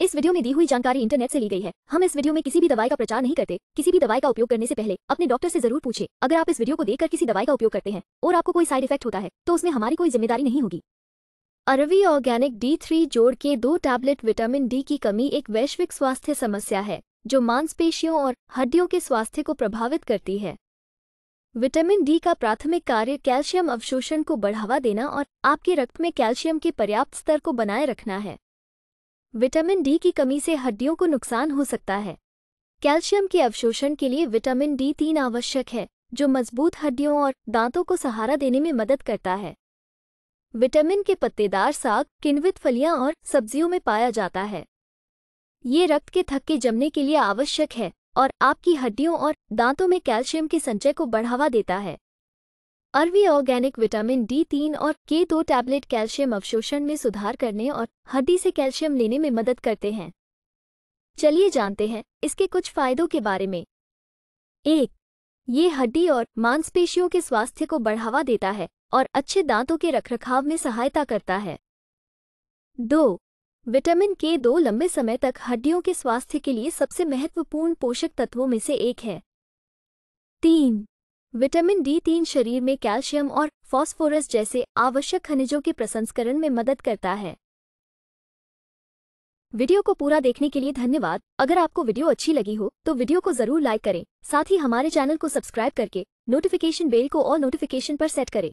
इस वीडियो में दी हुई जानकारी इंटरनेट से ली गई है हम इस वीडियो में किसी भी दवाई का प्रचार नहीं करते किसी भी दवाई का उपयोग करने से पहले अपने डॉक्टर से जरूर पूछे अगर आप इस वीडियो को देखकर किसी दवाई का उपयोग करते हैं और आपको कोई साइड इफेक्ट होता है तो उसमें हमारी कोई जिम्मेदारी नहीं होगी अरवी ऑर्गेनिक डी थ्री जोड़ के दो टैबलेट विटामिन डी की कमी एक वैश्विक स्वास्थ्य समस्या है जो मांसपेशियों और हड्डियों के स्वास्थ्य को प्रभावित करती है विटामिन डी का प्राथमिक कार्य कैल्शियम अवशोषण को बढ़ावा देना और आपके रक्त में कैल्शियम के पर्याप्त स्तर को बनाए रखना है विटामिन डी की कमी से हड्डियों को नुकसान हो सकता है कैल्शियम के अवशोषण के लिए विटामिन डी तीन आवश्यक है जो मजबूत हड्डियों और दांतों को सहारा देने में मदद करता है विटामिन के पत्तेदार साग किन्वित फलियां और सब्जियों में पाया जाता है ये रक्त के थक्के जमने के लिए आवश्यक है और आपकी हड्डियों और दांतों में कैल्शियम के संचय को बढ़ावा देता है अरवी ऑर्गेनिक विटामिन डी तीन और के दो टैबलेट कैल्शियम अवशोषण में सुधार करने और हड्डी से कैल्शियम लेने में मदद करते हैं चलिए जानते हैं इसके कुछ फायदों के बारे में एक ये हड्डी और मांसपेशियों के स्वास्थ्य को बढ़ावा देता है और अच्छे दांतों के रखरखाव में सहायता करता है दो विटामिन के दो लंबे समय तक हड्डियों के स्वास्थ्य के लिए सबसे महत्वपूर्ण पोषक तत्वों में से एक है तीन विटामिन डी तीन शरीर में कैल्शियम और फॉस्फोरस जैसे आवश्यक खनिजों के प्रसंस्करण में मदद करता है वीडियो को पूरा देखने के लिए धन्यवाद अगर आपको वीडियो अच्छी लगी हो तो वीडियो को जरूर लाइक करें साथ ही हमारे चैनल को सब्सक्राइब करके नोटिफिकेशन बेल को और नोटिफिकेशन पर सेट करें